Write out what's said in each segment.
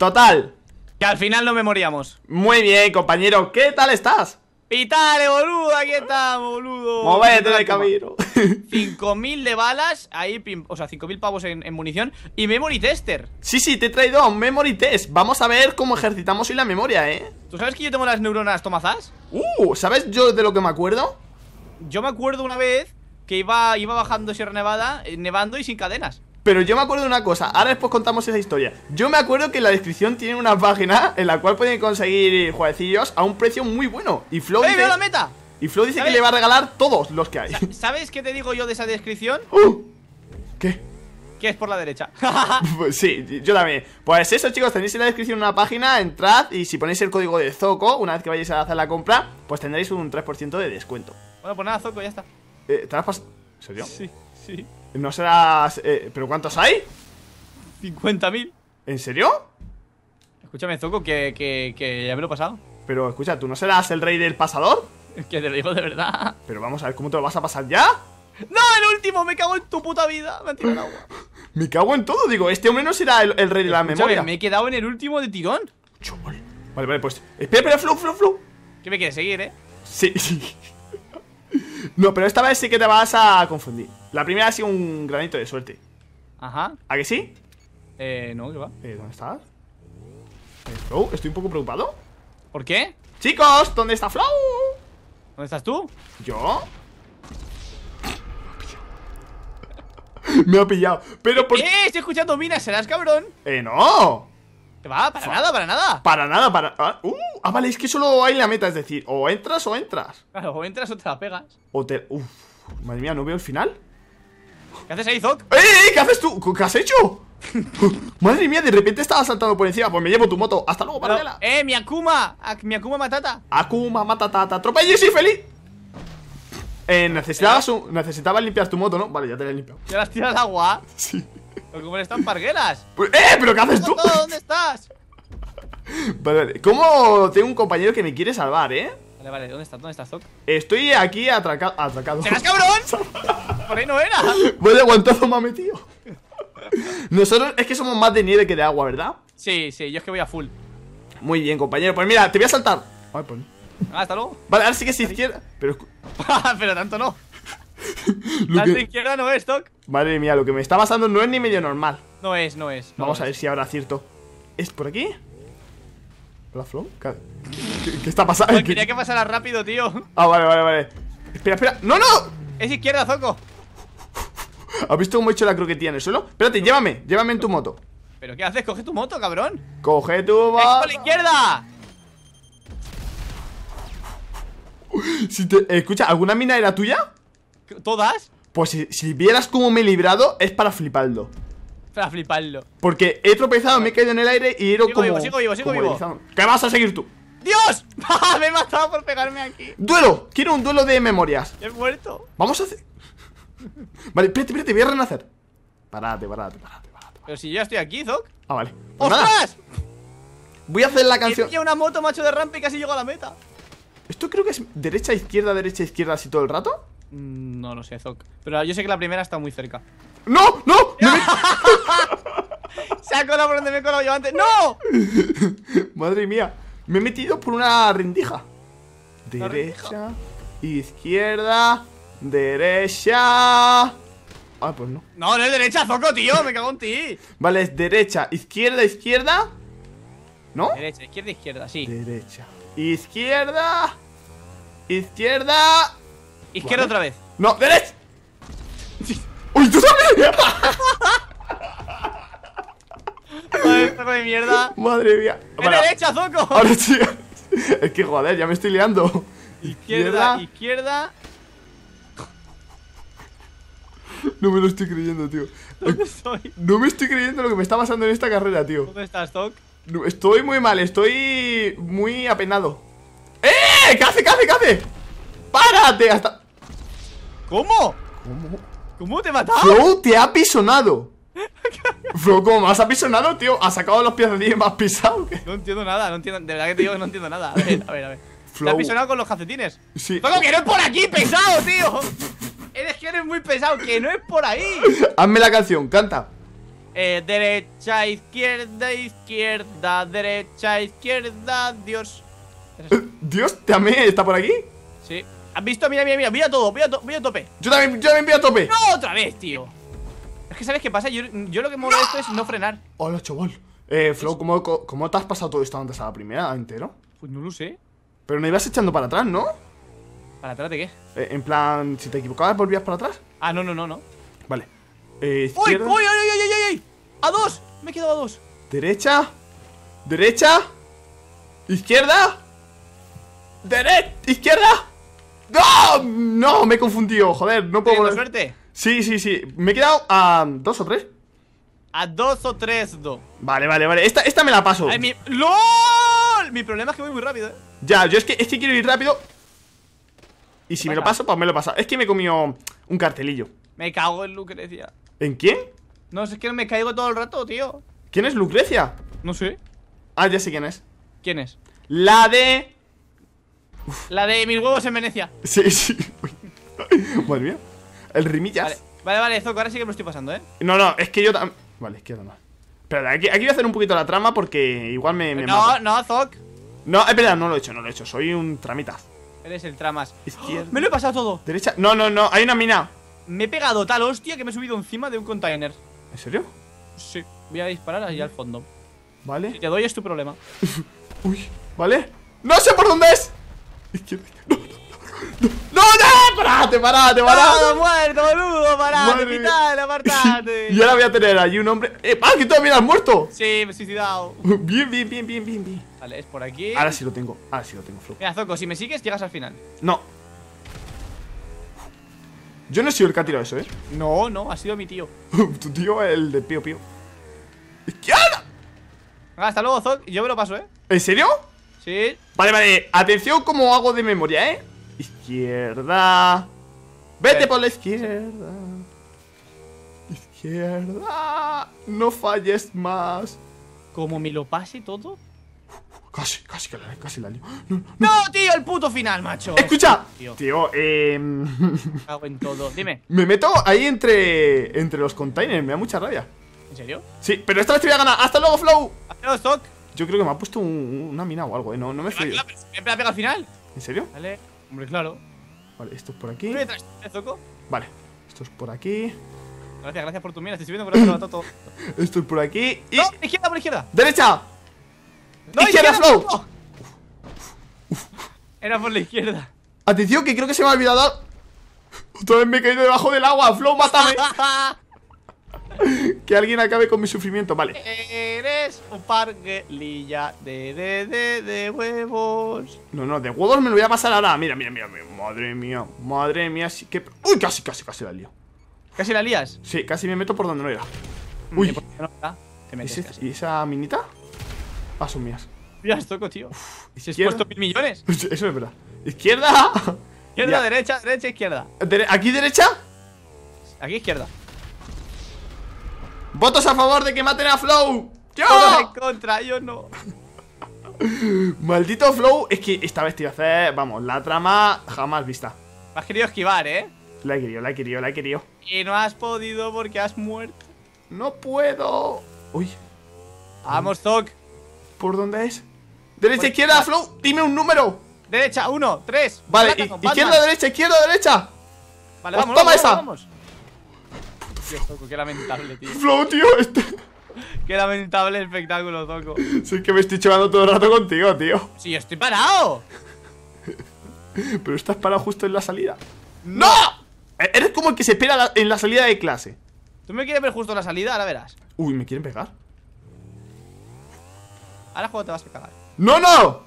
Total. Que al final no memoriamos. Muy bien, compañero. ¿Qué tal estás? Pitale, eh, boludo, aquí estamos, boludo. Movete del camino. 5000 de balas, ahí, o sea, 5000 pavos en, munición y memory tester. Sí, sí, te he traído a un memory test. Vamos a ver cómo ejercitamos hoy la memoria, ¿eh? ¿Tú sabes que yo tengo las neuronas tomazas? Uh, ¿sabes yo de lo que me acuerdo? Yo me acuerdo una vez que iba, iba bajando Sierra Nevada, eh, nevando y sin cadenas. Pero yo me acuerdo de una cosa, ahora después contamos esa historia. Yo me acuerdo que en la descripción tienen una página en la cual pueden conseguir jueguecillos a un precio muy bueno. Y Flo dice, la meta! Y dice que le va a regalar todos los que hay. ¿Sabes qué te digo yo de esa descripción? Uh, ¿Qué? que es por la derecha. pues sí, yo también. Pues eso, chicos, tenéis en la descripción una página, entrad y si ponéis el código de Zoco, una vez que vayáis a hacer la compra, pues tendréis un 3% de descuento. Bueno, pues nada, Zoco, ya está. Eh, serio? Sí, sí. No serás... Eh, ¿Pero cuántos hay? 50.000 ¿En serio? Escúchame, Zoco, que, ya me lo he pasado Pero escucha, ¿tú no serás el rey del pasador? que te lo digo de verdad Pero vamos a ver, ¿cómo te lo vas a pasar ya? ¡No, el último! ¡Me cago en tu puta vida! Me tirado agua Me cago en todo, digo, este hombre no será el, rey de la memoria me he quedado en el último de tirón Chumol. Vale, vale, pues... Espera, espera, Flu, Flu, Flu ¿Qué me quieres seguir, ¿eh? Sí, sí no, pero esta vez sí que te vas a confundir. La primera ha sido un granito de suerte. Ajá. ¿A que sí? Eh, no, ¿qué va. Eh, ¿Dónde estás? Eh, Flow, estoy un poco preocupado. ¿Por qué? Chicos, ¿dónde está Flow? ¿Dónde estás tú? ¿Yo? Me ha pillado. Pero por. ¡Eh! Estoy escuchando minas, serás cabrón. Eh, no. ¿Te va? Para nada, para nada. Para nada, para. Ah, ¡Uh! Ah, vale, es que solo hay la meta, es decir, o entras o entras. Claro, o entras o te la pegas. O te. Uf, madre mía, no veo el final. ¿Qué haces ahí, Zok? ¡Eh, eh, eh! ¿Qué haces tú? ¿Qué has hecho? madre mía, de repente estaba saltando por encima. Pues me llevo tu moto. Hasta luego, Pero, ¡Eh, mi Akuma! mi Akuma Matata. Akuma Matata. y sí, feliz. Eh, necesitabas, un, necesitabas limpiar tu moto, ¿no? Vale, ya te la he limpiado. ¿Ya las tiras al agua? Sí. ¿Cómo como están parguelas. Pues, ¡Eh! ¿Pero qué haces tú? ¿Dónde estás? Vale, vale. ¿Cómo tengo un compañero que me quiere salvar, eh? Vale, vale, ¿dónde estás? ¿Dónde Estoy aquí atracado, atracado. ¡Serás cabrón! Por ahí no era. Voy de aguantado, mami, tío. Nosotros es que somos más de nieve que de agua, ¿verdad? Sí, sí, yo es que voy a full. Muy bien, compañero. Pues mira, te voy a saltar. Vale, pues. Ah, hasta luego. Vale, ahora sí que es izquierda. Pero. pero tanto no. La izquierda no es, stock? Madre mía, lo que me está pasando no es ni medio normal. No es, no es. Vamos a ver si ahora acierto. ¿Es por aquí? ¿La ¿Qué, ¿Qué, está pasando? Tenía quería que pasara rápido, tío. Ah, vale, vale, vale. Espera, espera. ¡No, no! Es izquierda, Zoco. ¿Has visto cómo he hecho la croquetilla en el suelo? Espérate, llévame, llévame en tu moto. ¿Pero qué haces? Coge tu moto, cabrón. Coge tu moto. ¡Es la izquierda! Si te, escucha, ¿alguna mina era tuya? ¿Todas? Pues si, si vieras cómo me he librado, es para fliparlo. Para fliparlo. Porque he tropezado, me he caído en el aire y he sigo Vivo, sigo vivo, sigo vivo. ¿Qué vas a seguir tú? ¡Dios! me he matado por pegarme aquí. ¡Duelo! Quiero un duelo de memorias. He muerto. Vamos a hacer. vale, espérate, espérate, voy a renacer. Parate, parate, parate, Pero si yo ya estoy aquí, Zoc. Ah, vale. Pues ¡Ostras! Voy a hacer la canción. Tiene una moto, macho de rampa y casi llego a la meta. Esto creo que es derecha, izquierda, derecha, izquierda, así todo el rato. Mm, no lo sé, Zoc. Pero yo sé que la primera está muy cerca. ¡No! ¡No! ¡No! Se ha colado por donde me he colado yo antes. ¡No! Madre mía. Me he metido por una rendija. Derecha, izquierda, derecha. Ah, pues no. No, no es derecha, Zoco, tío. Me cago en ti. Vale, es derecha, izquierda, izquierda. ¿No? Derecha, izquierda, izquierda, sí. Derecha. Izquierda. Izquierda. Izquierda otra vez. No, derecha. ¡Uy, tú sabes! de mierda. Madre mía. derecha, Zoco! Ahora Es que joder, ya me estoy liando. Izquierda, izquierda, No me lo estoy creyendo, tío. No me estoy creyendo lo que me está pasando en esta carrera, tío. ¿Dónde estás, Zoc? estoy muy mal, estoy muy apenado. ¡Eh! ¿Qué hace, qué hace, qué hace? ¡Párate! ¿Cómo? ¿Cómo? ¿Cómo te he matado? te ha pisonado! Bro, ¿cómo me has apisonado, tío? Has sacado los pies de ti y me has pisado. No entiendo nada, no entiendo. De verdad que te digo que no entiendo nada. A ver, a ver, a ver. ¿Te has pisonado con los calcetines? Sí. que no es por aquí, pesado, tío! eres que eres muy pesado, que no es por ahí. Hazme la canción, canta. Eh, derecha, izquierda, izquierda, derecha, izquierda, Dios. Eh, Dios, también está por aquí. Sí. ¿Has visto? Mira, mira, mira, mira todo, mira, todo, mira tope. Yo también, yo también voy a tope. No, otra vez, tío. Es que ¿sabes qué pasa? Yo, lo que mola de esto es no frenar. Hola, chaval. Eh, Flow, ¿cómo, ¿cómo te has pasado todo esto antes a la primera entero? Pues no lo sé. Pero no ibas echando para atrás, ¿no? ¿Para atrás de qué? Eh, en plan, si te equivocabas, volvías para atrás. Ah, no, no, no, no. Vale. Eh, izquierda. ¡Uy, uy, uy, uy, uy, uy! ¡A dos! Me he quedado a dos. Derecha. Derecha. Izquierda. Derecha. Izquierda. ¡No! ¡No! Me he confundido, joder, no puedo. Volver. suerte! Sí, sí, sí. Me he quedado a dos o tres. A dos o tres, dos Vale, vale, vale. Esta, me la paso. Ay, mi... ¡LOL! Mi problema es que voy muy rápido, eh. Ya, yo es que, es que quiero ir rápido. Y si me lo paso, pues me lo paso. Es que me comió un cartelillo. Me cago en Lucrecia. ¿En quién? No, es que me caigo todo el rato, tío. ¿Quién es Lucrecia? No sé. Ah, ya sé quién es. ¿Quién es? La de. La de mis huevos en Venecia. Sí, sí. Madre mía. El rimillas. Vale, vale, Zoc, ahora sí que me lo estoy pasando, ¿eh? No, no, es que yo también. Vale, izquierda no. Espera, aquí, voy a hacer un poquito la trama porque igual me. no, no, Zoc. No, eh, espera, no lo he hecho, no lo he hecho. Soy un tramitaz Eres el tramas. Izquierda. Me lo he pasado todo. Derecha. No, no, no, hay una mina. Me he pegado tal hostia que me he subido encima de un container. ¿En serio? Sí, voy a disparar allá al fondo. Vale. Si te doy es tu problema. Uy, vale. No sé por dónde es. no. no parate, parate, parate. muerto, boludo, parate, mitad, apartate. y ahora voy a tener ahí un hombre. ¡Eh, pa! Que también has muerto. Sí, me he suicidado. bien, bien, bien, bien, bien, bien. Vale, es por aquí. Ahora sí lo tengo, ahora sí lo tengo, Flo. Mira, Zoco, si me sigues, llegas al final. No. Yo no he sido el que ha tirado eso, ¿eh? No, no, ha sido mi tío. tu tío, el de Pío Pío. ¡Izquierda! Ah, hasta luego, Zoc. Yo me lo paso, ¿eh? ¿En serio? Sí. Vale, vale. Atención cómo hago de memoria, ¿eh? izquierda. Vete por la izquierda. Izquierda. No falles más. Como me lo pase todo. Casi, casi casi la lío. No, tío, el puto final, macho. Escucha, tío, eh. Em, Hago en todo, dime. Me meto ahí entre entre los containers, me da mucha rabia. ¿En serio? Sí, pero esta vez te voy a ganar. ¡Hasta luego, Flow! ¡Hasta luego, Stock! Yo creo que me ha puesto una mina o algo, eh. No, no me estoy... ¿Me la pega al final? ¿En serio? Vale Hombre, claro. Vale, esto es por aquí. Vale, esto es por aquí. Gracias, gracias por tu mierda. Estoy subiendo por el todo. esto es por aquí. Y... ¡No! ¡Izquierda, por izquierda! ¡Derecha! ¡No, ¡Izquierda, Flow! Era por la izquierda. Atención, que creo que se me ha olvidado. Otra vez me he caído debajo del agua. Flow, mátame. que alguien acabe con mi sufrimiento, vale. Eres un parguelilla de, de, de, de huevos. No, no, de huevos me lo voy a pasar ahora. Mira, mira, mira, mira. madre mía, madre mía, sí que. ¡Uy! Casi, casi, casi la lío. ¿Casi la lías? Sí, casi me meto por donde no era. Uy. ¿Y, esa minita? Paso ah, son mías. Mira, toco, tío. ¿Y ¿Se has puesto mil millones? Eso es verdad. ¡Izquierda! Izquierda, derecha, derecha, izquierda. ¿Aquí derecha? Aquí izquierda. Votos a favor de que maten a Flow. ¡Yo! en contra, yo no. Maldito Flow, es que esta vez te iba a hacer, vamos, la trama jamás vista. Me has querido esquivar, ¿eh? La he querido, la he querido, la he querido. Y no has podido porque has muerto. No puedo. Uy. Vamos, Zoc! ¿Por dónde es? Derecha, izquierda, Flow, dime un número. Derecha, uno, tres. Vale, izquierda, derecha, izquierda, derecha. Vale, pues toma esa qué lamentable, tío. Flow, tío, este. Qué lamentable espectáculo, Toco. Sé que me estoy echando todo el rato contigo, tío. Sí, estoy parado. Pero estás parado justo en la salida. ¡No! E-, eres como el que se espera en la salida de clase. ¿Tú me quieres ver justo en la salida? Ahora verás. Uy, ¿me quieren pegar? Ahora juego te vas a cagar. ¡No, no!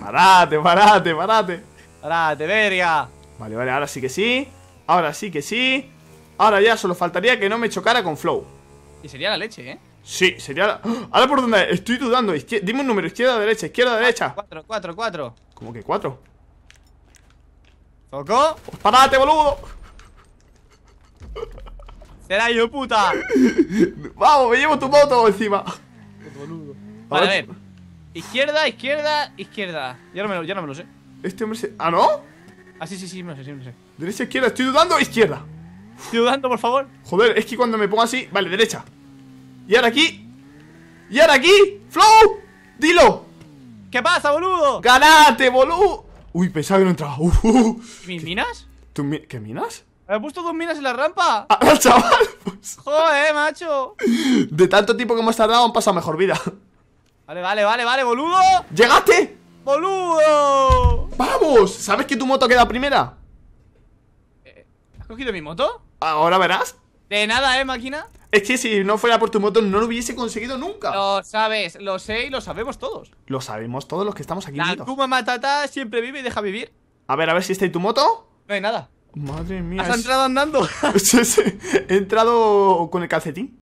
Parate, parate, parate. Parate, verga. Vale, vale, ahora sí que sí. Ahora sí que sí. Ahora ya solo faltaría que no me chocara con Flow. Y sería la leche, ¿eh? Sí, sería la... ¡Ah! Ahora por dónde estoy dudando. Dime un número, izquierda, derecha, izquierda, derecha. Cuatro, cuatro, cuatro ¿Cómo que cuatro? Toco. ¡Parate, boludo! ¡Será yo, puta! ¡Vamos, me llevo tu moto encima! Boludo. Vale, a ver. Izquierda, izquierda, izquierda. Ya no me lo, ya no me lo sé. Este hombre se... ¿Ah, no? Ah, sí, sí, sí, sé, sí, me lo sé. Derecha, izquierda, estoy dudando, izquierda. Ayudando, por favor. Joder, es que cuando me pongo así. Vale, derecha. Y ahora aquí. Y ahora aquí. ¡Flow! ¡Dilo! ¿Qué pasa, boludo? ¡Ganate, boludo! Uy, pensaba que no entraba. ¿Mis minas? ¿Qué minas? ¿Me he puesto dos minas en la rampa? ¡Ah, chaval! Pues. ¡Joder, macho! De tanto tiempo que hemos tardado han pasado mejor vida. Vale, vale, vale, vale, boludo. ¡Llegaste! ¡Boludo! ¡Vamos! ¿Sabes que tu moto queda primera? cogido mi moto? Ahora verás. De nada, ¿eh, máquina? Es que si no fuera por tu moto no lo hubiese conseguido nunca. Lo sabes, lo sé y lo sabemos todos. Lo sabemos todos los que estamos aquí. La Kuma Matata siempre vive y deja vivir. A ver, a ver si está en tu moto. No hay nada. Madre mía. Has entrado andando. He entrado con el calcetín.